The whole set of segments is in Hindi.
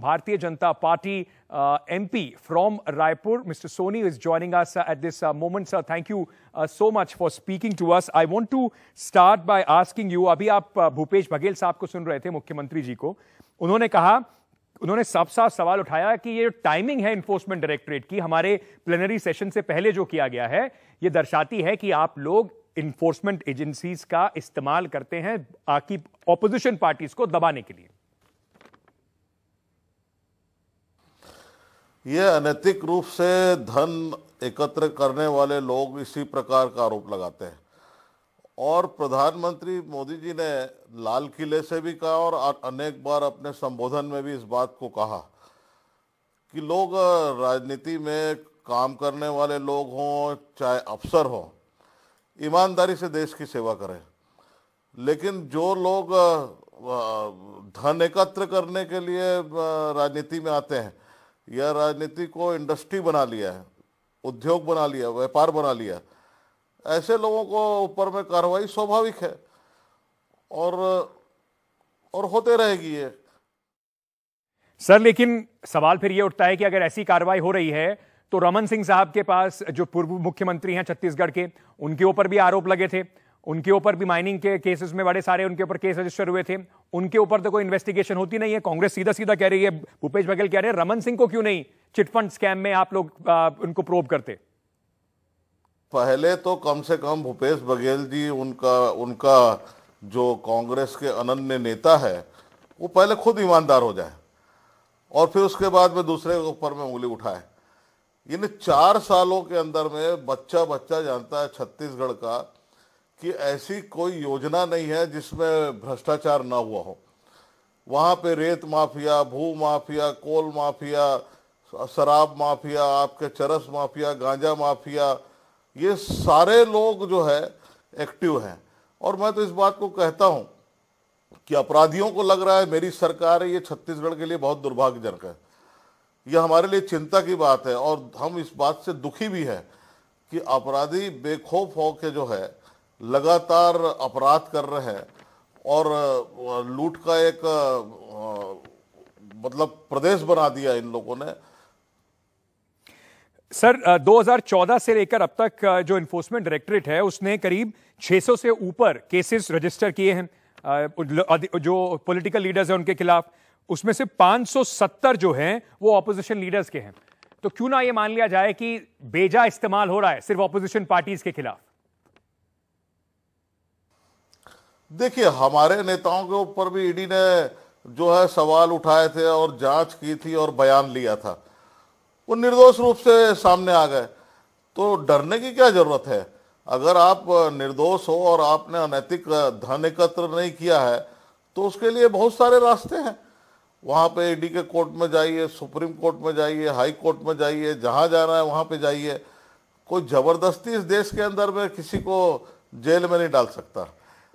Bharatiya Janata Party uh, MP from Raipur. Mr. Soni is joining us uh, at this uh, moment, sir. Thank you uh, so much for speaking to us. I want to start by asking you, अभी आप uh, भूपेश बघेल साहब को सुन रहे थे मुख्यमंत्री जी को उन्होंने कहा उन्होंने साफ साफ सवाल उठाया कि ये टाइमिंग है इन्फोर्समेंट डायरेक्टरेट की हमारे प्लेनरी सेशन से पहले जो किया गया है ये दर्शाती है कि आप लोग इन्फोर्समेंट एजेंसीज का इस्तेमाल करते हैं आपकी ऑपोजिशन पार्टीज को दबाने के लिए ये अनैतिक रूप से धन एकत्र करने वाले लोग इसी प्रकार का आरोप लगाते हैं और प्रधानमंत्री मोदी जी ने लाल किले से भी कहा और अनेक बार अपने संबोधन में भी इस बात को कहा कि लोग राजनीति में काम करने वाले लोग हों चाहे अफसर हों ईमानदारी से देश की सेवा करें लेकिन जो लोग धन एकत्र करने के लिए राजनीति में आते हैं या राजनीति को इंडस्ट्री बना लिया है उद्योग बना लिया व्यापार बना लिया ऐसे लोगों को ऊपर में कार्रवाई स्वाभाविक है और और होते रहेगी ये सर लेकिन सवाल फिर ये उठता है कि अगर ऐसी कार्रवाई हो रही है तो रमन सिंह साहब के पास जो पूर्व मुख्यमंत्री हैं छत्तीसगढ़ के उनके ऊपर भी आरोप लगे थे उनके ऊपर भी माइनिंग के केसेस में बड़े सारे उनके ऊपर केस रजिस्टर हुए थे उनके ऊपर तो कोई इन्वेस्टिगेशन होती नहीं है कांग्रेस सीधा सीधा कह रही है भूपेश बघेल कह रहे हैं रमन सिंह को क्यों नहीं चिटफंड स्कैम में आप लोग उनको प्रोब करते पहले तो कम से कम भूपेश बघेल जी उनका उनका जो कांग्रेस के अनन्य नेता है वो पहले खुद ईमानदार हो जाए और फिर उसके बाद में दूसरे ऊपर में उंगली उठाए इन चार सालों के अंदर में बच्चा बच्चा जानता है छत्तीसगढ़ का कि ऐसी कोई योजना नहीं है जिसमें भ्रष्टाचार ना हुआ हो वहाँ पे रेत माफिया भू माफिया कोल माफिया शराब माफिया आपके चरस माफिया गांजा माफिया ये सारे लोग जो है एक्टिव हैं और मैं तो इस बात को कहता हूँ कि अपराधियों को लग रहा है मेरी सरकार है ये छत्तीसगढ़ के लिए बहुत दुर्भाग्यजनक है यह हमारे लिए चिंता की बात है और हम इस बात से दुखी भी हैं कि अपराधी बेखौफ हो के जो है लगातार अपराध कर रहे हैं और लूट का एक मतलब प्रदेश बना दिया इन लोगों ने सर 2014 से लेकर अब तक जो इन्फोर्समेंट डायरेक्टरेट है उसने करीब 600 से ऊपर केसेस रजिस्टर किए हैं जो पॉलिटिकल लीडर्स हैं उनके खिलाफ उसमें से 570 जो हैं वो ऑपोजिशन लीडर्स के हैं तो क्यों ना ये मान लिया जाए कि बेजा इस्तेमाल हो रहा है सिर्फ ऑपोजिशन पार्टीज के खिलाफ देखिए हमारे नेताओं के ऊपर भी ईडी ने जो है सवाल उठाए थे और जांच की थी और बयान लिया था वो निर्दोष रूप से सामने आ गए तो डरने की क्या जरूरत है अगर आप निर्दोष हो और आपने अनैतिक धन एकत्र नहीं किया है तो उसके लिए बहुत सारे रास्ते हैं वहाँ पे ईडी के कोर्ट में जाइए सुप्रीम कोर्ट में जाइए हाई कोर्ट में जाइए जहाँ जाना है वहाँ पे जाइए कोई ज़बरदस्ती इस देश के अंदर में किसी को जेल में नहीं डाल सकता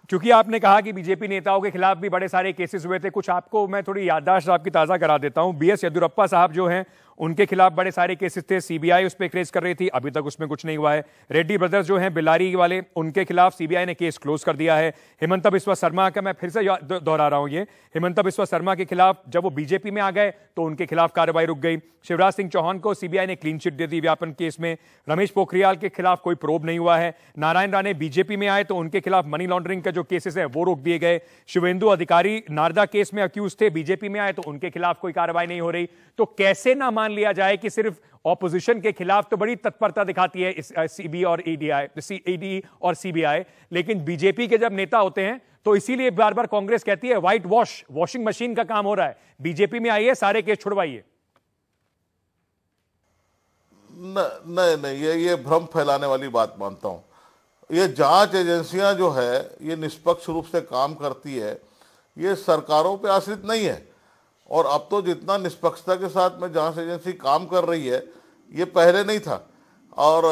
क्योंकि आपने कहा कि बीजेपी नेताओं के खिलाफ भी बड़े सारे केसेस हुए थे कुछ आपको मैं थोड़ी याददाश्त आपकी ताज़ा करा देता हूं बी एस येदुरप्पा साहब जो हैं उनके खिलाफ बड़े सारे केसेस थे सीबीआई उस पर क्रेज कर रही थी अभी तक उसमें कुछ नहीं हुआ है रेड्डी ब्रदर्स जो हैं बिलारी वाले उनके खिलाफ सीबीआई ने केस क्लोज कर दिया है हेमंत बिस्वा शर्मा का मैं फिर से दोहरा रहा हूं ये हेमंत बिस्वा शर्मा के खिलाफ जब वो बीजेपी में आ गए तो उनके खिलाफ कार्रवाई रुक गई शिवराज सिंह चौहान को सीबीआई ने क्लीन चिट दे दी व्यापन केस में रमेश पोखरियाल के खिलाफ कोई प्रोब नहीं हुआ है नारायण राणे बीजेपी में आए तो उनके खिलाफ मनी लॉन्ड्रिंग का जो केसेस है वो रोक दिए गए शिवेंदु अधिकारी नारदा केस में अक्यूज थे बीजेपी में आए तो उनके खिलाफ कोई कार्रवाई नहीं हो रही तो कैसे ना मान लिया जाए कि सिर्फ ऑपोजिशन के खिलाफ तो बड़ी तत्परता दिखाती है सीबी और ईडीआई e ईडी e और सीबीआई लेकिन बीजेपी के जब नेता होते हैं तो इसीलिए बार बार कांग्रेस कहती है व्हाइट वॉश वॉशिंग मशीन का काम हो रहा है बीजेपी में आइए सारे केस छुड़वाइए नहीं नहीं ये ये भ्रम फैलाने वाली बात मानता हूं ये जांच एजेंसियां जो है ये निष्पक्ष रूप से काम करती है ये सरकारों पे आश्रित नहीं है और अब तो जितना निष्पक्षता के साथ में जांच एजेंसी काम कर रही है ये पहले नहीं था और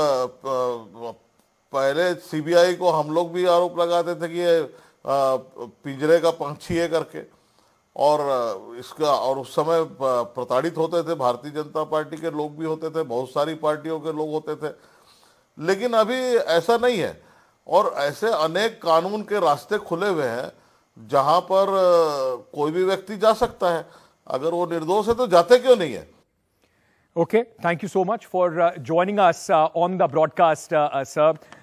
पहले सीबीआई को हम लोग भी आरोप लगाते थे कि ये पिंजरे का पंछी है करके और इसका और उस समय प्रताड़ित होते थे भारतीय जनता पार्टी के लोग भी होते थे बहुत सारी पार्टियों के लोग होते थे लेकिन अभी ऐसा नहीं है और ऐसे अनेक कानून के रास्ते खुले हुए हैं जहां पर कोई भी व्यक्ति जा सकता है अगर वो निर्दोष है तो जाते क्यों नहीं है okay thank you so much for joining us on the broadcast sir